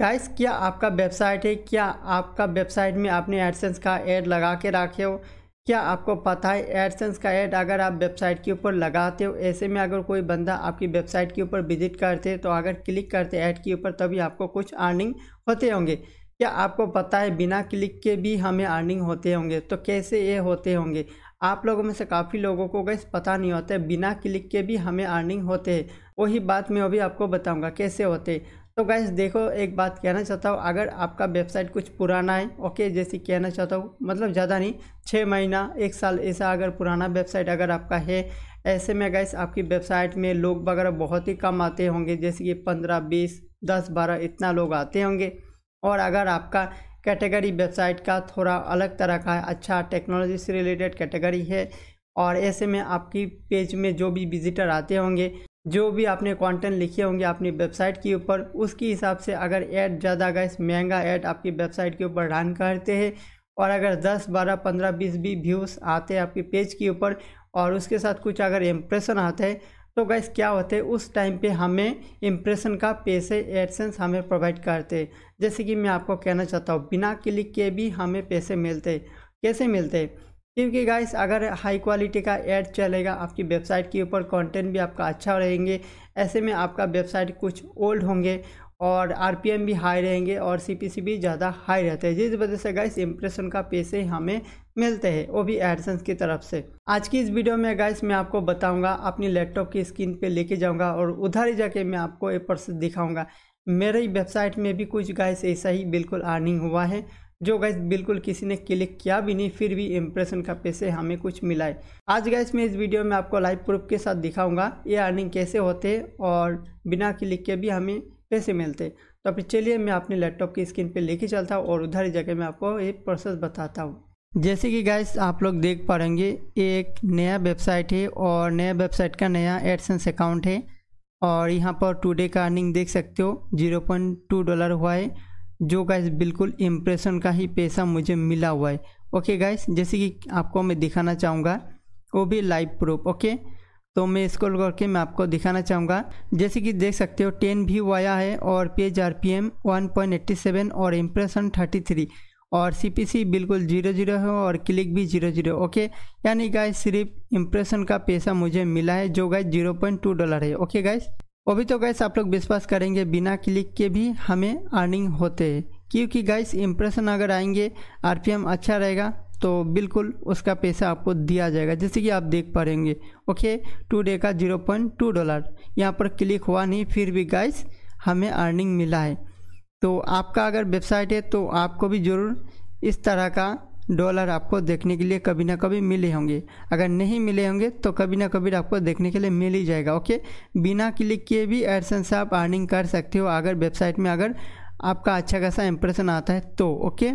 guys क्या आपका website है क्या आपका वेबसाइट में आपने एडसेंस का एड लगा के रखे हो क्या आपको पता है एडसेंस का एड अगर आप वेबसाइट के ऊपर लगाते हो ऐसे में अगर कोई बंदा आपकी वेबसाइट के ऊपर विजिट करते तो अगर क्लिक करते ऐड के ऊपर तभी आपको कुछ अर्निंग होते होंगे क्या आपको पता है बिना क्लिक के भी हमें अर्निंग होते होंगे तो कैसे ये होते होंगे आप लोगों में से काफ़ी लोगों को गैस पता नहीं होता है बिना क्लिक के भी हमें अर्निंग होते हैं वही बात मैं अभी आपको बताऊंगा कैसे होते तो गैस देखो एक बात कहना चाहता हूँ अगर आपका वेबसाइट कुछ पुराना है ओके जैसे कहना चाहता हूँ मतलब ज़्यादा नहीं छः महीना एक साल ऐसा अगर पुराना वेबसाइट अगर आपका है ऐसे में गैस आपकी वेबसाइट में लोग वगैरह बहुत ही कम आते होंगे जैसे कि पंद्रह बीस दस बारह इतना लोग आते होंगे और अगर आपका कैटेगरी वेबसाइट का थोड़ा अलग तरह का अच्छा टेक्नोलॉजी से रिलेटेड कैटेगरी है और ऐसे में आपकी पेज में जो भी विजिटर आते होंगे जो भी आपने कंटेंट लिखे होंगे अपनी वेबसाइट के ऊपर उसके हिसाब से अगर ऐड ज़्यादा गैस महंगा ऐड आपकी वेबसाइट के ऊपर रन करते हैं और अगर 10 12 15 20 भी व्यूज़ आते हैं आपके पेज के ऊपर और उसके साथ कुछ अगर इम्प्रेशन आता है तो गैस क्या होते हैं उस टाइम पे हमें इम्प्रेशन का पैसे एडसेंस हमें प्रोवाइड करते हैं जैसे कि मैं आपको कहना चाहता हूँ बिना क्लिक के भी हमें पैसे मिलते कैसे मिलते हैं क्योंकि गाइस अगर हाई क्वालिटी का एड चलेगा आपकी वेबसाइट के ऊपर कंटेंट भी आपका अच्छा रहेंगे ऐसे में आपका वेबसाइट कुछ ओल्ड होंगे और आरपीएम भी हाई रहेंगे और सीपीसी भी ज़्यादा हाई रहते हैं जिस वजह से गाइस इंप्रेशन का पैसे हमें मिलते हैं वो भी एडसन्स की तरफ से आज की इस वीडियो में गाइस मैं आपको बताऊँगा अपनी लैपटॉप की स्क्रीन पर लेके जाऊँगा और उधर ही जाके मैं आपको ये पर्स दिखाऊँगा मेरे वेबसाइट में भी कुछ गाइस ऐसा ही बिल्कुल अर्निंग हुआ है जो गैस बिल्कुल किसी ने क्लिक किया भी नहीं फिर भी इम्प्रेशन का पैसे हमें कुछ मिला है आज गैस मैं इस वीडियो में आपको लाइव प्रूफ के साथ दिखाऊंगा ये अर्निंग कैसे होते और बिना क्लिक के भी हमें पैसे मिलते तो फिर चलिए मैं अपने लैपटॉप की स्क्रीन पर लेके चलता हूँ और उधर जगह मैं आपको ये प्रोसेस बताता हूँ जैसे कि गैस आप लोग देख पाएंगे एक नया वेबसाइट है और नया वेबसाइट का नया एडसेंस अकाउंट है और यहाँ पर टूडे का अर्निंग देख सकते हो जीरो पॉइंट टू डॉलर हुआ है जो गाइस बिल्कुल इम्प्रेशन का ही पैसा मुझे मिला हुआ है ओके गाइस जैसे कि आपको मैं दिखाना चाहूँगा वो भी लाइव प्रूफ ओके तो मैं इसको करके मैं आपको दिखाना चाहूँगा जैसे कि देख सकते हो टेन भी आया है और page R P M one point eighty seven और इम्प्रेशन थर्टी थ्री और सी बिल्कुल जीरो जीरो है और क्लिक भी जीरो जीरो ओके यानी गाइस सिर्फ इम्प्रेशन का पैसा मुझे मिला है जो guys zero point two dollar है ओके गाइस अभी तो गैस आप लोग विश्वास करेंगे बिना क्लिक के भी हमें अर्निंग होते हैं क्योंकि गैस इम्प्रेशन अगर आएंगे आर अच्छा रहेगा तो बिल्कुल उसका पैसा आपको दिया जाएगा जैसे कि आप देख पाएंगे ओके टू डे का जीरो पॉइंट टू डॉलर यहाँ पर क्लिक हुआ नहीं फिर भी गाइस हमें अर्निंग मिला है तो आपका अगर वेबसाइट है तो आपको भी ज़रूर इस तरह का डॉलर आपको देखने के लिए कभी ना कभी मिले होंगे अगर नहीं मिले होंगे तो कभी ना कभी आपको देखने के लिए मिल ही जाएगा ओके बिना क्लिक किए भी एडसन से आप अर्निंग कर सकते हो अगर वेबसाइट में अगर आपका अच्छा खासा इंप्रेशन आता है तो ओके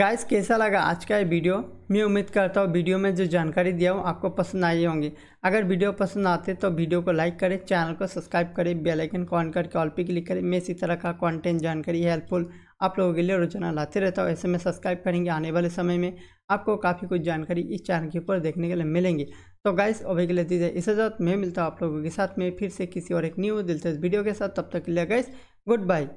गाइस कैसा लगा आज का ये वीडियो मैं उम्मीद करता हूँ वीडियो में जो जानकारी दिया हूँ आपको पसंद आई होंगी अगर वीडियो पसंद आते तो वीडियो को लाइक करें चैनल को सब्सक्राइब करें बेल आइकन को ऑन करके ऑल पे क्लिक करें मैं इसी तरह का कंटेंट जानकारी हेल्पफुल आप लोगों के लिए रोजाना लाते रहता हूँ ऐसे में सब्सक्राइब करेंगे आने वाले समय में आपको काफ़ी कुछ जानकारी इस चैनल के ऊपर देखने के लिए मिलेंगी तो गाइस अभी के लिए दीजिए इस इजाज़त मैं मिलता हूँ आप लोगों के साथ में फिर से किसी और एक न्यू दिलचस्प वीडियो के साथ तब तक के लिए गाइस गुड बाय